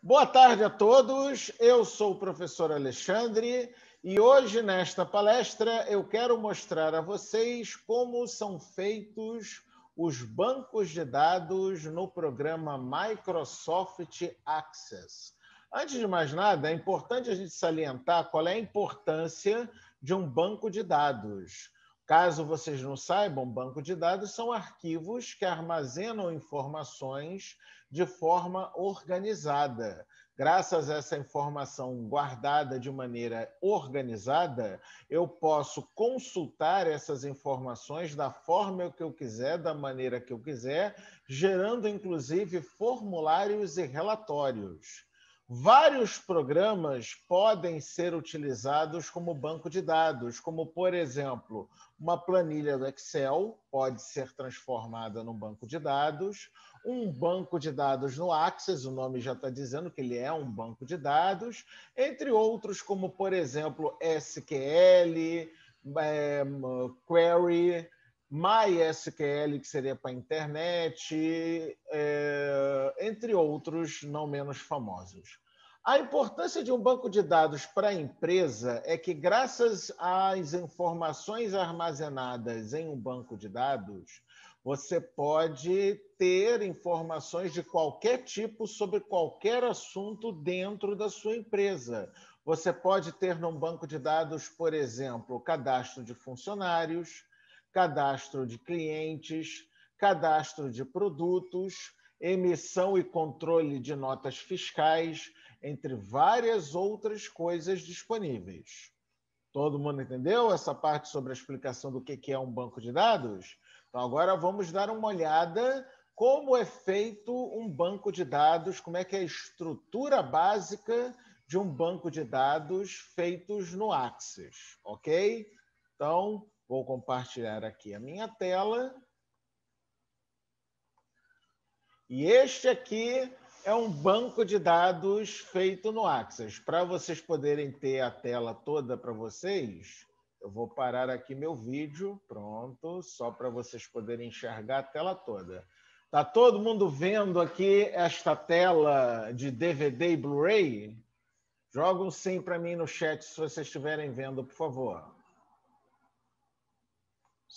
Boa tarde a todos. Eu sou o professor Alexandre e hoje nesta palestra eu quero mostrar a vocês como são feitos os bancos de dados no programa Microsoft Access. Antes de mais nada, é importante a gente salientar qual é a importância de um banco de dados. Caso vocês não saibam, banco de dados são arquivos que armazenam informações de forma organizada. Graças a essa informação guardada de maneira organizada, eu posso consultar essas informações da forma que eu quiser, da maneira que eu quiser, gerando inclusive formulários e relatórios. Vários programas podem ser utilizados como banco de dados, como, por exemplo, uma planilha do Excel pode ser transformada num banco de dados, um banco de dados no Access, o nome já está dizendo que ele é um banco de dados, entre outros, como, por exemplo, SQL, eh, Query, MySQL, que seria para a internet, é, entre outros não menos famosos. A importância de um banco de dados para a empresa é que, graças às informações armazenadas em um banco de dados, você pode ter informações de qualquer tipo sobre qualquer assunto dentro da sua empresa. Você pode ter num banco de dados, por exemplo, o cadastro de funcionários, cadastro de clientes, cadastro de produtos, emissão e controle de notas fiscais, entre várias outras coisas disponíveis. Todo mundo entendeu essa parte sobre a explicação do que é um banco de dados? Então, agora vamos dar uma olhada como é feito um banco de dados, como é que é a estrutura básica de um banco de dados feitos no Axis, ok? Então, Vou compartilhar aqui a minha tela. E este aqui é um banco de dados feito no Access. Para vocês poderem ter a tela toda para vocês, eu vou parar aqui meu vídeo, pronto, só para vocês poderem enxergar a tela toda. Tá todo mundo vendo aqui esta tela de DVD e Blu-ray? Jogam sim para mim no chat se vocês estiverem vendo, por favor.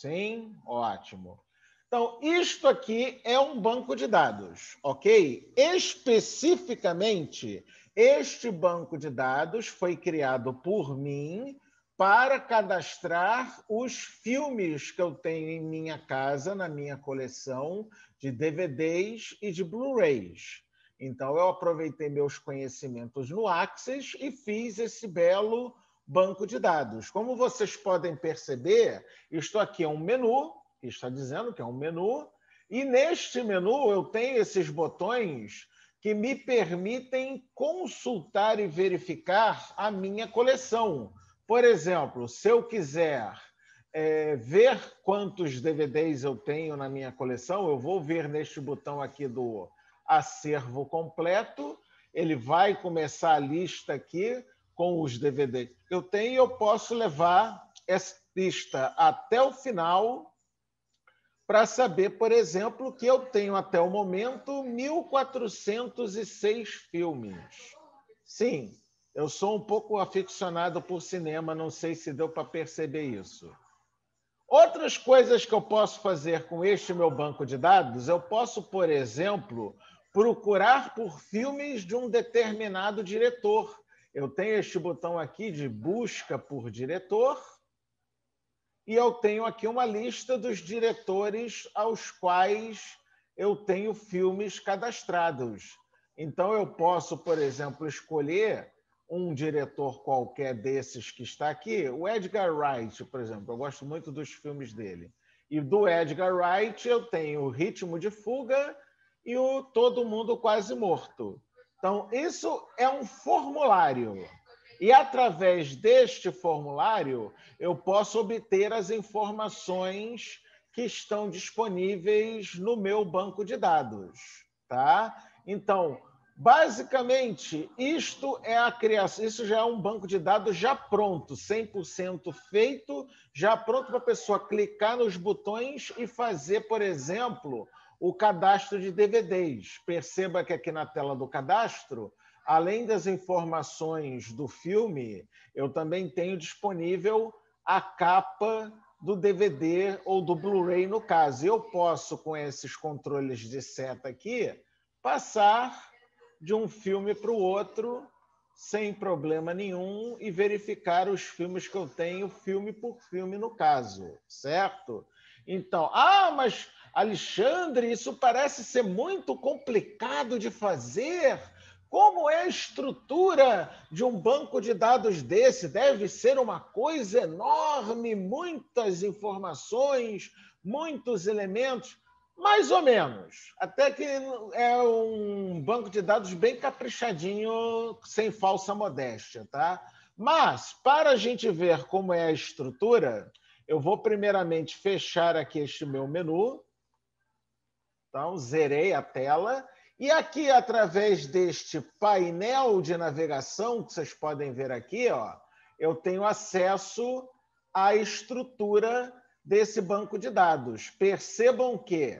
Sim, ótimo. Então, isto aqui é um banco de dados, ok? Especificamente, este banco de dados foi criado por mim para cadastrar os filmes que eu tenho em minha casa, na minha coleção de DVDs e de Blu-rays. Então, eu aproveitei meus conhecimentos no Axis e fiz esse belo banco de dados. Como vocês podem perceber, isto aqui é um menu, está dizendo que é um menu, e neste menu eu tenho esses botões que me permitem consultar e verificar a minha coleção. Por exemplo, se eu quiser é, ver quantos DVDs eu tenho na minha coleção, eu vou ver neste botão aqui do acervo completo, ele vai começar a lista aqui com os DVDs que eu tenho, eu posso levar esta até o final para saber, por exemplo, que eu tenho até o momento 1.406 filmes. Sim, eu sou um pouco aficionado por cinema, não sei se deu para perceber isso. Outras coisas que eu posso fazer com este meu banco de dados, eu posso, por exemplo, procurar por filmes de um determinado diretor. Eu tenho este botão aqui de busca por diretor e eu tenho aqui uma lista dos diretores aos quais eu tenho filmes cadastrados. Então eu posso, por exemplo, escolher um diretor qualquer desses que está aqui, o Edgar Wright, por exemplo, eu gosto muito dos filmes dele. E do Edgar Wright eu tenho o Ritmo de Fuga e o Todo Mundo Quase Morto. Então, isso é um formulário. E através deste formulário, eu posso obter as informações que estão disponíveis no meu banco de dados, tá? Então, basicamente, isto é a criação, isso já é um banco de dados já pronto, 100% feito, já pronto para a pessoa clicar nos botões e fazer, por exemplo, o cadastro de DVDs. Perceba que aqui na tela do cadastro, além das informações do filme, eu também tenho disponível a capa do DVD ou do Blu-ray, no caso. Eu posso, com esses controles de seta aqui, passar de um filme para o outro sem problema nenhum e verificar os filmes que eu tenho, filme por filme, no caso, certo? Então, ah, mas Alexandre, isso parece ser muito complicado de fazer. Como é a estrutura de um banco de dados desse? Deve ser uma coisa enorme, muitas informações, muitos elementos. Mais ou menos. Até que é um banco de dados bem caprichadinho, sem falsa modéstia, tá? Mas, para a gente ver como é a estrutura, eu vou primeiramente fechar aqui este meu menu então, zerei a tela. E aqui, através deste painel de navegação, que vocês podem ver aqui, ó, eu tenho acesso à estrutura desse banco de dados. Percebam que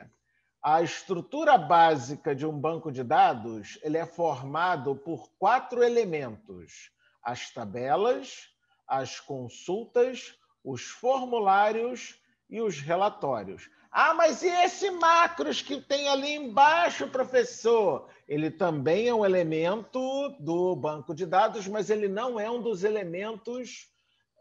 a estrutura básica de um banco de dados ele é formado por quatro elementos: as tabelas, as consultas, os formulários e os relatórios. Ah, mas e esse macros que tem ali embaixo, professor? Ele também é um elemento do banco de dados, mas ele não é um dos elementos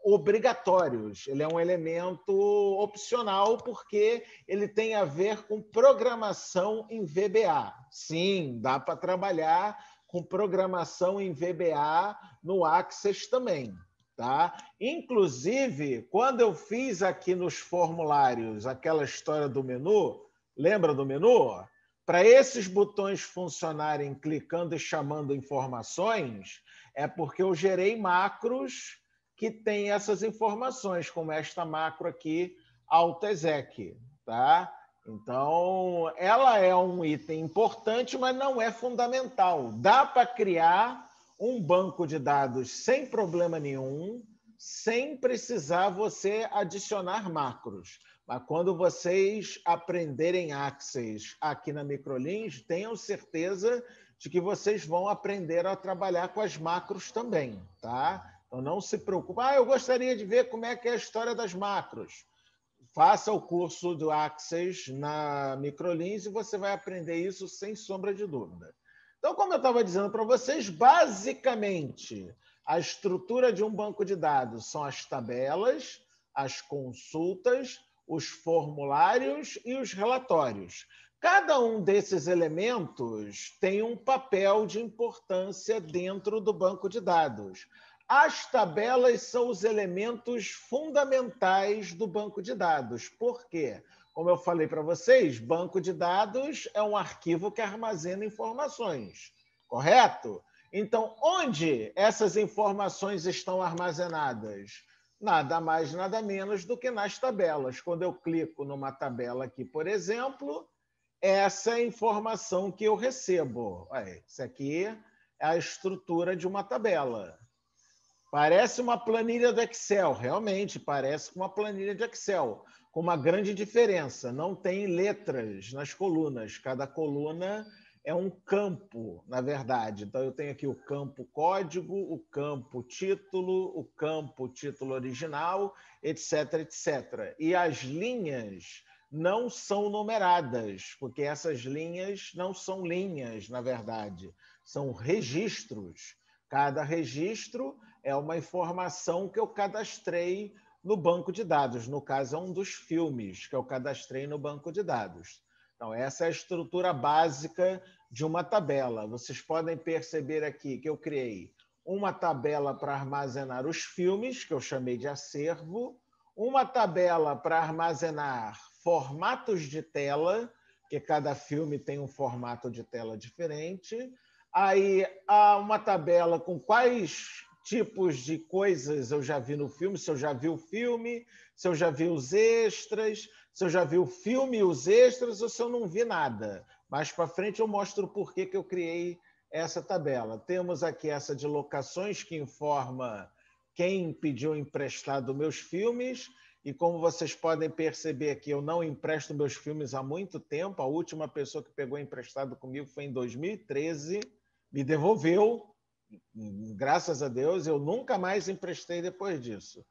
obrigatórios. Ele é um elemento opcional porque ele tem a ver com programação em VBA. Sim, dá para trabalhar com programação em VBA no Access também. Tá? Inclusive, quando eu fiz aqui nos formulários aquela história do menu, lembra do menu? Para esses botões funcionarem clicando e chamando informações, é porque eu gerei macros que têm essas informações, como esta macro aqui, AltExec, tá? Então, ela é um item importante, mas não é fundamental. Dá para criar um banco de dados sem problema nenhum, sem precisar você adicionar macros. Mas quando vocês aprenderem Access aqui na Microlins, tenham certeza de que vocês vão aprender a trabalhar com as macros também, tá? Então não se preocupe. Ah, eu gostaria de ver como é que é a história das macros. Faça o curso do Access na Microlins e você vai aprender isso sem sombra de dúvida. Então, como eu estava dizendo para vocês, basicamente, a estrutura de um banco de dados são as tabelas, as consultas, os formulários e os relatórios. Cada um desses elementos tem um papel de importância dentro do banco de dados. As tabelas são os elementos fundamentais do banco de dados. Por quê? Como eu falei para vocês, banco de dados é um arquivo que armazena informações, correto? Então, onde essas informações estão armazenadas? Nada mais, nada menos do que nas tabelas. Quando eu clico numa tabela aqui, por exemplo, essa é a informação que eu recebo. Olha, isso aqui é a estrutura de uma tabela. Parece uma planilha do Excel, realmente, parece uma planilha de Excel, com uma grande diferença. Não tem letras nas colunas, cada coluna é um campo, na verdade. Então, eu tenho aqui o campo código, o campo título, o campo título original, etc, etc. E as linhas não são numeradas, porque essas linhas não são linhas, na verdade, são registros. Cada registro é uma informação que eu cadastrei no banco de dados. No caso, é um dos filmes que eu cadastrei no banco de dados. Então, essa é a estrutura básica de uma tabela. Vocês podem perceber aqui que eu criei uma tabela para armazenar os filmes, que eu chamei de acervo, uma tabela para armazenar formatos de tela, que cada filme tem um formato de tela diferente, aí há uma tabela com quais tipos de coisas eu já vi no filme, se eu já vi o filme, se eu já vi os extras, se eu já vi o filme e os extras, ou se eu não vi nada. Mais para frente eu mostro o porquê que eu criei essa tabela. Temos aqui essa de locações que informa quem pediu emprestado meus filmes. E como vocês podem perceber aqui, eu não empresto meus filmes há muito tempo. A última pessoa que pegou emprestado comigo foi em 2013, me devolveu, graças a Deus, eu nunca mais emprestei depois disso.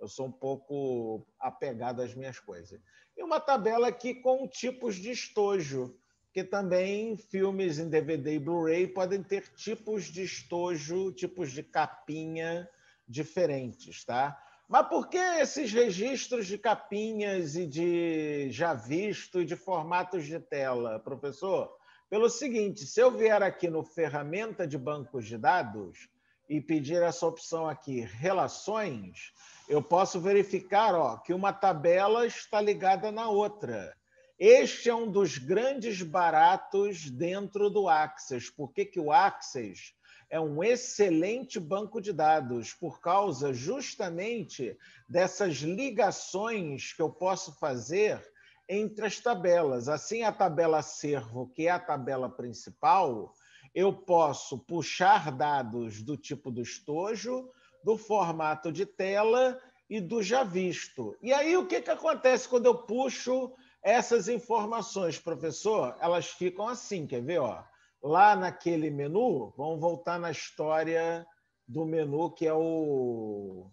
Eu sou um pouco apegado às minhas coisas. E uma tabela aqui com tipos de estojo, que também filmes em DVD e Blu-ray podem ter tipos de estojo, tipos de capinha diferentes, tá? Mas por que esses registros de capinhas e de já visto e de formatos de tela, professor? Pelo seguinte, se eu vier aqui no ferramenta de bancos de dados e pedir essa opção aqui, relações, eu posso verificar ó, que uma tabela está ligada na outra. Este é um dos grandes baratos dentro do Access. Por que, que o Access é um excelente banco de dados? Por causa justamente dessas ligações que eu posso fazer entre as tabelas. Assim, a tabela acervo, que é a tabela principal, eu posso puxar dados do tipo do estojo, do formato de tela e do já visto. E aí, o que, que acontece quando eu puxo essas informações, professor? Elas ficam assim, quer ver? Ó? Lá naquele menu, vamos voltar na história do menu que é o.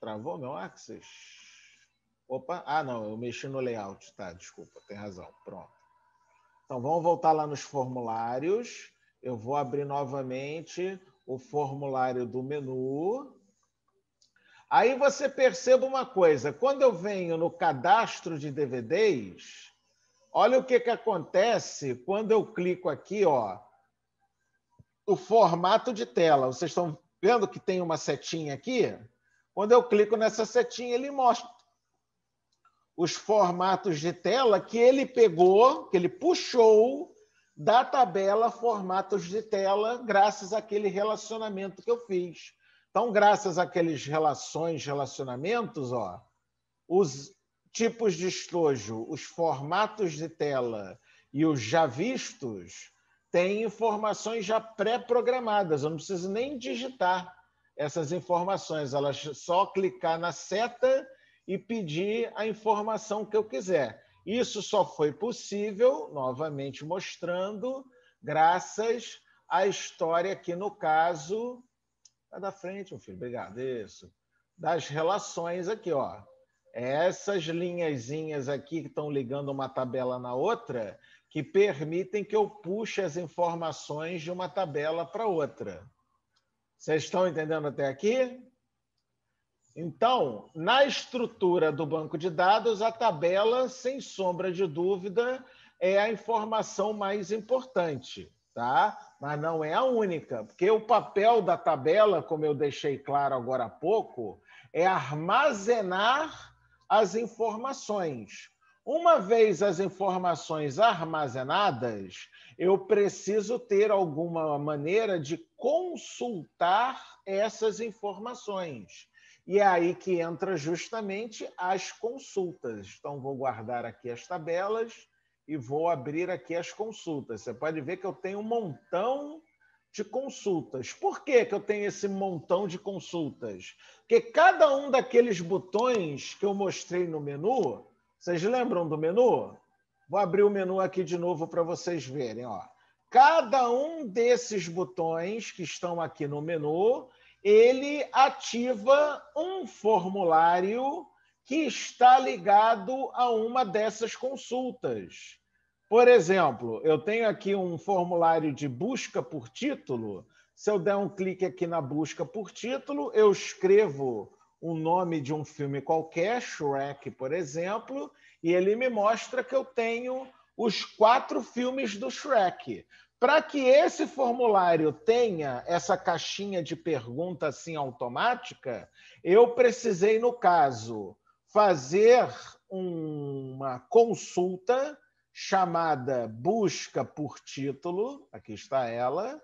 Travou meu Axis? Opa, ah não, eu mexi no layout, tá, desculpa, tem razão, pronto. Então vamos voltar lá nos formulários, eu vou abrir novamente o formulário do menu. Aí você perceba uma coisa, quando eu venho no cadastro de DVDs, olha o que, que acontece quando eu clico aqui, ó, o formato de tela. Vocês estão vendo que tem uma setinha aqui? Quando eu clico nessa setinha, ele mostra os formatos de tela que ele pegou, que ele puxou da tabela formatos de tela, graças àquele relacionamento que eu fiz. Então, graças àqueles relações, relacionamentos, ó, os tipos de estojo, os formatos de tela e os já vistos têm informações já pré-programadas. Eu não preciso nem digitar essas informações, elas só clicar na seta e pedir a informação que eu quiser. Isso só foi possível, novamente mostrando, graças à história aqui no caso. Tá da frente, meu filho, obrigado. Isso. Das relações aqui, ó. Essas linhazinhas aqui que estão ligando uma tabela na outra, que permitem que eu puxe as informações de uma tabela para outra. Vocês estão entendendo até aqui? Então, na estrutura do banco de dados, a tabela, sem sombra de dúvida, é a informação mais importante, tá? Mas não é a única, porque o papel da tabela, como eu deixei claro agora há pouco, é armazenar as informações. Uma vez as informações armazenadas, eu preciso ter alguma maneira de consultar essas informações. E é aí que entra justamente as consultas. Então, vou guardar aqui as tabelas e vou abrir aqui as consultas. Você pode ver que eu tenho um montão de consultas. Por que, que eu tenho esse montão de consultas? Porque cada um daqueles botões que eu mostrei no menu, vocês lembram do menu? Vou abrir o menu aqui de novo para vocês verem. Ó. Cada um desses botões que estão aqui no menu, ele ativa um formulário que está ligado a uma dessas consultas. Por exemplo, eu tenho aqui um formulário de busca por título. Se eu der um clique aqui na busca por título, eu escrevo o nome de um filme qualquer, Shrek, por exemplo, e ele me mostra que eu tenho os quatro filmes do Shrek. Para que esse formulário tenha essa caixinha de pergunta assim automática, eu precisei, no caso, fazer uma consulta chamada Busca por Título, aqui está ela.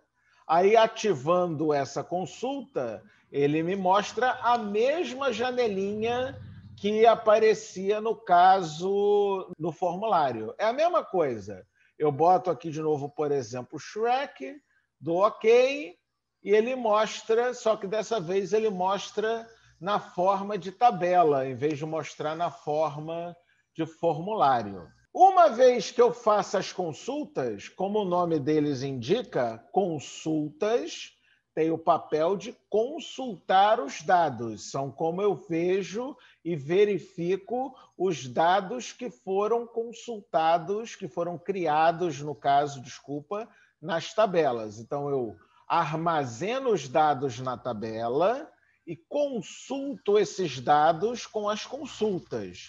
Aí, ativando essa consulta, ele me mostra a mesma janelinha que aparecia no caso no formulário. É a mesma coisa. Eu boto aqui de novo, por exemplo, Shrek, do OK, e ele mostra, só que dessa vez ele mostra na forma de tabela, em vez de mostrar na forma de formulário. Uma vez que eu faço as consultas, como o nome deles indica, consultas, tem o papel de consultar os dados, são como eu vejo e verifico os dados que foram consultados, que foram criados, no caso, desculpa, nas tabelas. Então, eu armazeno os dados na tabela e consulto esses dados com as consultas.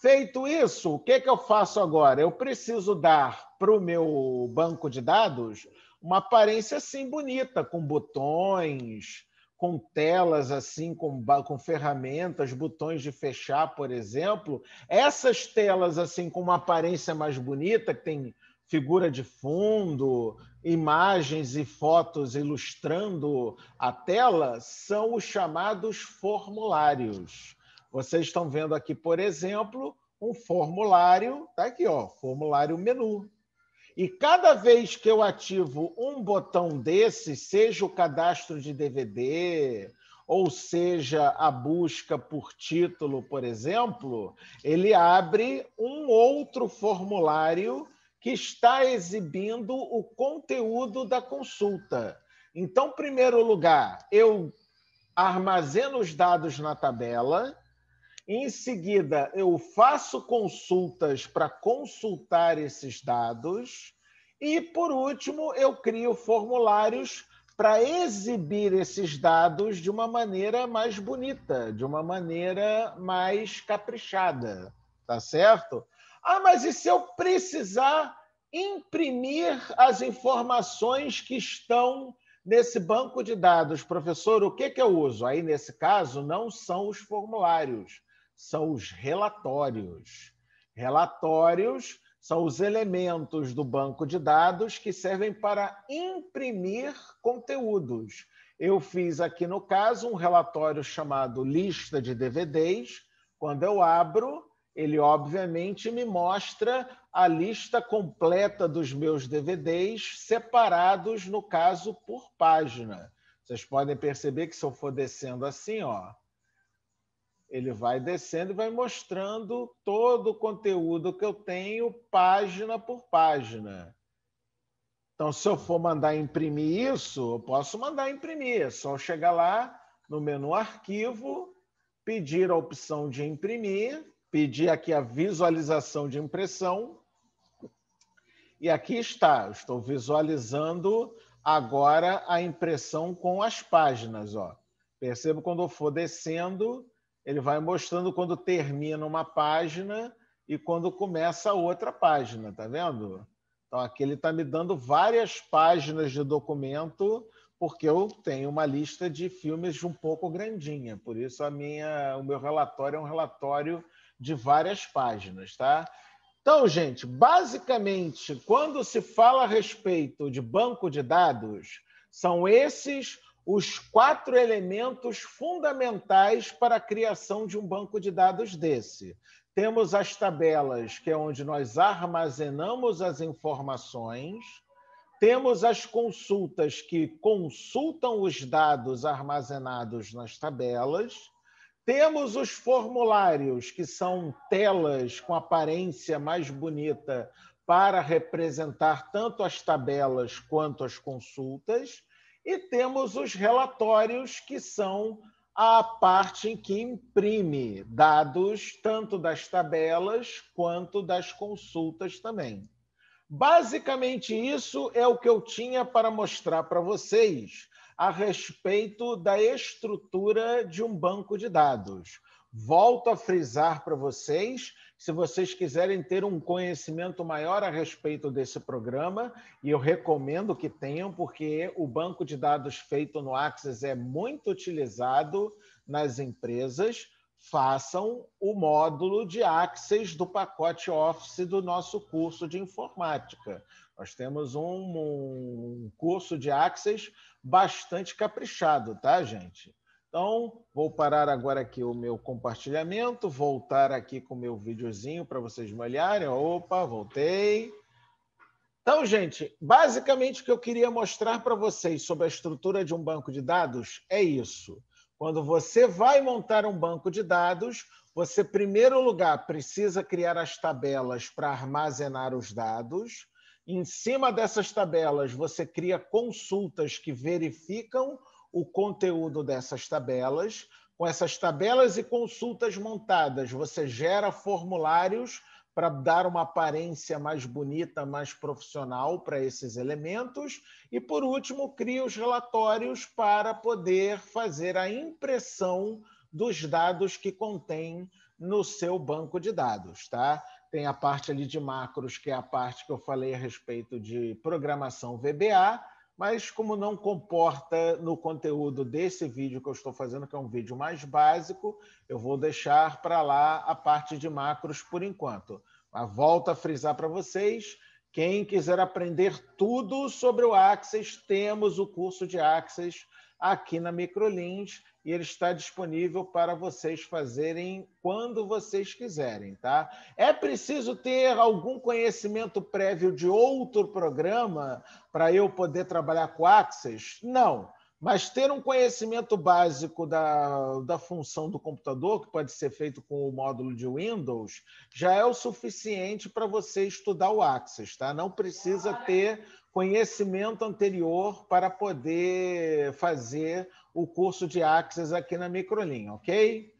Feito isso, o que, é que eu faço agora? Eu preciso dar para o meu banco de dados uma aparência assim bonita, com botões, com telas assim, com, com ferramentas, botões de fechar, por exemplo. Essas telas assim com uma aparência mais bonita, que tem figura de fundo, imagens e fotos ilustrando a tela, são os chamados formulários. Vocês estão vendo aqui, por exemplo, um formulário, tá aqui, ó, formulário menu. E cada vez que eu ativo um botão desse, seja o cadastro de DVD, ou seja, a busca por título, por exemplo, ele abre um outro formulário que está exibindo o conteúdo da consulta. Então, em primeiro lugar, eu armazeno os dados na tabela, em seguida, eu faço consultas para consultar esses dados. E, por último, eu crio formulários para exibir esses dados de uma maneira mais bonita, de uma maneira mais caprichada, tá certo? Ah, mas e se eu precisar imprimir as informações que estão nesse banco de dados, professor? O que, que eu uso? Aí, nesse caso, não são os formulários, são os relatórios. Relatórios são os elementos do banco de dados que servem para imprimir conteúdos. Eu fiz aqui, no caso, um relatório chamado Lista de DVDs. Quando eu abro, ele obviamente me mostra a lista completa dos meus DVDs, separados, no caso, por página. Vocês podem perceber que se eu for descendo assim, ó, ele vai descendo e vai mostrando todo o conteúdo que eu tenho, página por página. Então, se eu for mandar imprimir isso, eu posso mandar imprimir. É só chegar lá no menu Arquivo, pedir a opção de imprimir, pedir aqui a visualização de impressão. E aqui está, eu estou visualizando agora a impressão com as páginas. Ó. Percebo quando eu for descendo, ele vai mostrando quando termina uma página e quando começa outra página, tá vendo? Então aqui ele está me dando várias páginas de documento, porque eu tenho uma lista de filmes um pouco grandinha, por isso a minha, o meu relatório é um relatório de várias páginas, tá? Então, gente, basicamente, quando se fala a respeito de banco de dados, são esses os quatro elementos fundamentais para a criação de um banco de dados desse. Temos as tabelas, que é onde nós armazenamos as informações. Temos as consultas, que consultam os dados armazenados nas tabelas. Temos os formulários, que são telas com aparência mais bonita para representar tanto as tabelas quanto as consultas. E temos os relatórios, que são a parte em que imprime dados tanto das tabelas quanto das consultas também. Basicamente, isso é o que eu tinha para mostrar para vocês a respeito da estrutura de um banco de dados. Volto a frisar para vocês, se vocês quiserem ter um conhecimento maior a respeito desse programa, e eu recomendo que tenham, porque o banco de dados feito no Access é muito utilizado nas empresas, façam o módulo de Access do pacote Office do nosso curso de informática. Nós temos um, um curso de Access bastante caprichado, tá, gente? Então, vou parar agora aqui o meu compartilhamento, voltar aqui com o meu videozinho para vocês me olharem. Opa, voltei. Então, gente, basicamente o que eu queria mostrar para vocês sobre a estrutura de um banco de dados é isso. Quando você vai montar um banco de dados, você, em primeiro lugar, precisa criar as tabelas para armazenar os dados. Em cima dessas tabelas, você cria consultas que verificam o conteúdo dessas tabelas. Com essas tabelas e consultas montadas, você gera formulários para dar uma aparência mais bonita, mais profissional para esses elementos. E, por último, cria os relatórios para poder fazer a impressão dos dados que contém no seu banco de dados, tá? Tem a parte ali de macros, que é a parte que eu falei a respeito de programação VBA, mas como não comporta no conteúdo desse vídeo que eu estou fazendo, que é um vídeo mais básico, eu vou deixar para lá a parte de macros por enquanto. Mas volto a frisar para vocês, quem quiser aprender tudo sobre o Access, temos o curso de Access aqui na Microlins e ele está disponível para vocês fazerem quando vocês quiserem, tá? É preciso ter algum conhecimento prévio de outro programa para eu poder trabalhar com Access? Não. Mas ter um conhecimento básico da, da função do computador, que pode ser feito com o módulo de Windows, já é o suficiente para você estudar o Access, tá? Não precisa ter conhecimento anterior para poder fazer o curso de Axis aqui na MicroLinha, ok?